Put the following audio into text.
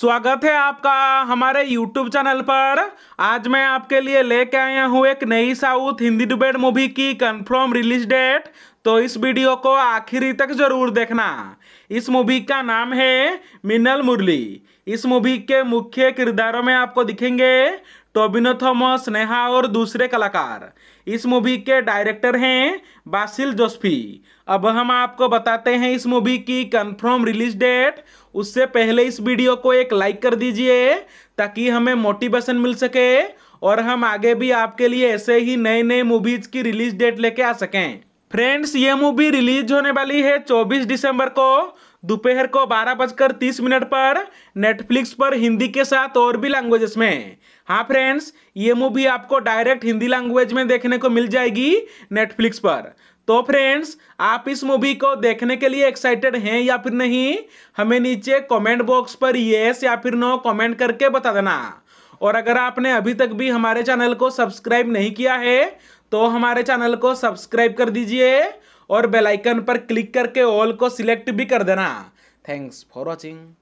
स्वागत है आपका हमारे YouTube चैनल पर आज मैं आपके लिए लेके आया हूँ एक नई साउथ हिंदी डिबेट मूवी की कंफर्म रिलीज डेट तो इस वीडियो को आखिरी तक जरूर देखना इस मूवी का नाम है मिनल मुरली इस मूवी के मुख्य किरदारों में आपको दिखेंगे तो तोबिनो थॉमस नेहा और दूसरे कलाकार इस मूवी के डायरेक्टर हैं बासिल जोस्फी अब हम आपको बताते हैं इस मूवी की कंफर्म रिलीज डेट उससे पहले इस वीडियो को एक लाइक कर दीजिए ताकि हमें मोटिवेशन मिल सके और हम आगे भी आपके लिए ऐसे ही नए नए मूवीज की रिलीज डेट लेके आ सकें फ्रेंड्स ये मूवी रिलीज होने वाली है 24 दिसंबर को दोपहर को बारह बजकर तीस मिनट पर नेटफ्लिक्स पर हिंदी के साथ और भी लैंग्वेजेस में हाँ फ्रेंड्स ये मूवी आपको डायरेक्ट हिंदी लैंग्वेज में देखने को मिल जाएगी नेटफ्लिक्स पर तो फ्रेंड्स आप इस मूवी को देखने के लिए एक्साइटेड हैं या फिर नहीं हमें नीचे कमेंट बॉक्स पर येस या फिर नो कमेंट करके बता देना और अगर आपने अभी तक भी हमारे चैनल को सब्सक्राइब नहीं किया है तो हमारे चैनल को सब्सक्राइब कर दीजिए और बेल आइकन पर क्लिक करके ऑल को सिलेक्ट भी कर देना थैंक्स फॉर वॉचिंग